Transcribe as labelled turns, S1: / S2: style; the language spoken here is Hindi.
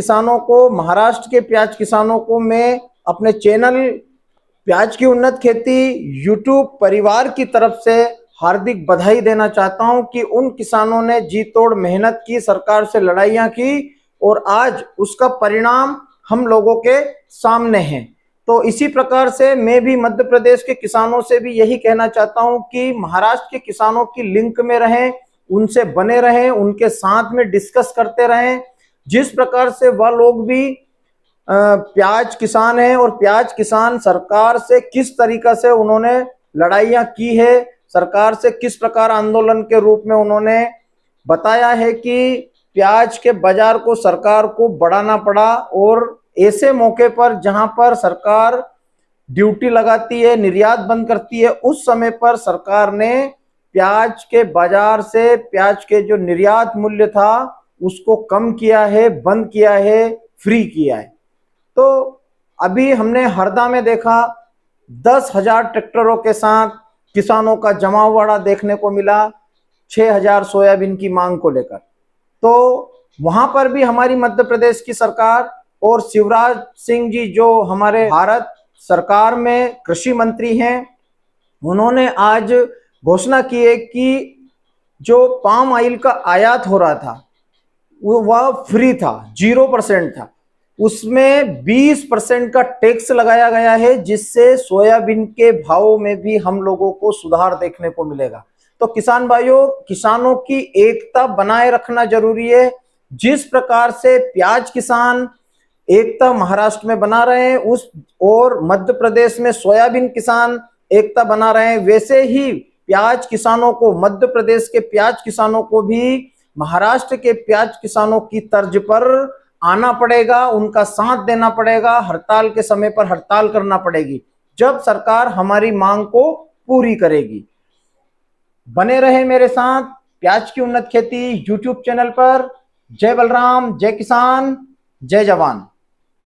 S1: किसानों को महाराष्ट्र के प्याज किसानों को मैं अपने चैनल प्याज की उन्नत खेती यूट्यूब परिवार की तरफ से हार्दिक बधाई देना चाहता हूं कि उन किसानों ने जी तोड़ मेहनत की सरकार से लड़ाइयां की और आज उसका परिणाम हम लोगों के सामने है तो इसी प्रकार से मैं भी मध्य प्रदेश के किसानों से भी यही कहना चाहता हूं कि महाराष्ट्र के किसानों की लिंक में रहें उनसे बने रहें उनके साथ में डिस्कस करते रहें जिस प्रकार से वह लोग भी प्याज किसान हैं और प्याज किसान सरकार से किस तरीका से उन्होंने लड़ाइयाँ की है सरकार से किस प्रकार आंदोलन के रूप में उन्होंने बताया है कि प्याज के बाजार को सरकार को बढ़ाना पड़ा और ऐसे मौके पर जहां पर सरकार ड्यूटी लगाती है निर्यात बंद करती है उस समय पर सरकार ने प्याज के बाजार से प्याज के जो निर्यात मूल्य था उसको कम किया है बंद किया है फ्री किया है तो अभी हमने हरदा में देखा दस हजार ट्रैक्टरों के साथ किसानों का जमावड़ा देखने को मिला छः हजार सोयाबीन की मांग को लेकर तो वहां पर भी हमारी मध्य प्रदेश की सरकार और शिवराज सिंह जी जो हमारे भारत सरकार में कृषि मंत्री हैं उन्होंने आज घोषणा की है कि जो पाम ऑयल का आयात हो रहा था वह फ्री था जीरो परसेंट था उसमें बीस परसेंट का टैक्स लगाया गया है जिससे सोयाबीन के भाव में भी हम लोगों को सुधार देखने को मिलेगा तो किसान भाइयों किसानों की एकता बनाए रखना जरूरी है जिस प्रकार से प्याज किसान एकता महाराष्ट्र में बना रहे हैं उस और मध्य प्रदेश में सोयाबीन किसान एकता बना रहे हैं वैसे ही प्याज किसानों को मध्य प्रदेश के प्याज किसानों को भी महाराष्ट्र के प्याज किसानों की तर्ज पर आना पड़ेगा उनका साथ देना पड़ेगा हड़ताल के समय पर हड़ताल करना पड़ेगी जब सरकार हमारी मांग को पूरी करेगी बने रहे मेरे साथ प्याज की उन्नत खेती यूट्यूब चैनल पर जय बलराम जय किसान जय जवान